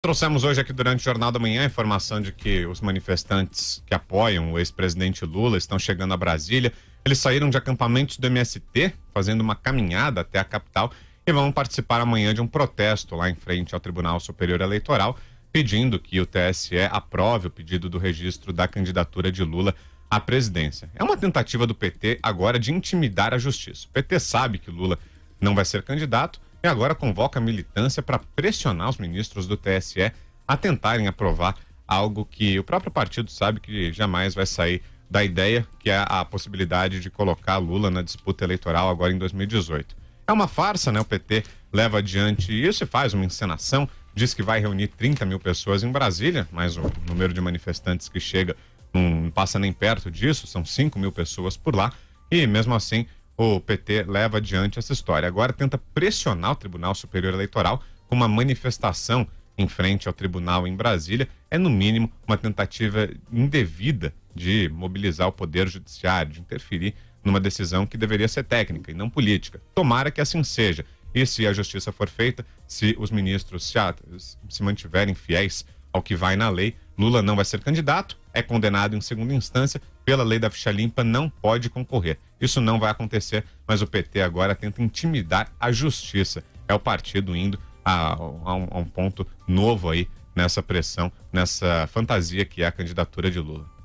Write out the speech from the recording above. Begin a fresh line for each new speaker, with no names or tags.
Trouxemos hoje aqui durante o Jornal da Manhã a informação de que os manifestantes que apoiam o ex-presidente Lula estão chegando a Brasília. Eles saíram de acampamentos do MST, fazendo uma caminhada até a capital e vão participar amanhã de um protesto lá em frente ao Tribunal Superior Eleitoral, pedindo que o TSE aprove o pedido do registro da candidatura de Lula à presidência. É uma tentativa do PT agora de intimidar a justiça. O PT sabe que Lula não vai ser candidato e agora convoca a militância para pressionar os ministros do TSE a tentarem aprovar algo que o próprio partido sabe que jamais vai sair da ideia, que é a possibilidade de colocar Lula na disputa eleitoral agora em 2018. É uma farsa, né? O PT leva adiante isso e faz uma encenação, diz que vai reunir 30 mil pessoas em Brasília, mas o número de manifestantes que chega não passa nem perto disso, são 5 mil pessoas por lá, e mesmo assim o PT leva adiante essa história. Agora tenta pressionar o Tribunal Superior Eleitoral com uma manifestação em frente ao tribunal em Brasília. É, no mínimo, uma tentativa indevida de mobilizar o Poder Judiciário, de interferir numa decisão que deveria ser técnica e não política. Tomara que assim seja. E se a justiça for feita, se os ministros se, se mantiverem fiéis ao que vai na lei, Lula não vai ser candidato, é condenado em segunda instância pela lei da ficha limpa, não pode concorrer. Isso não vai acontecer, mas o PT agora tenta intimidar a justiça. É o partido indo a, a, um, a um ponto novo aí nessa pressão, nessa fantasia que é a candidatura de Lula.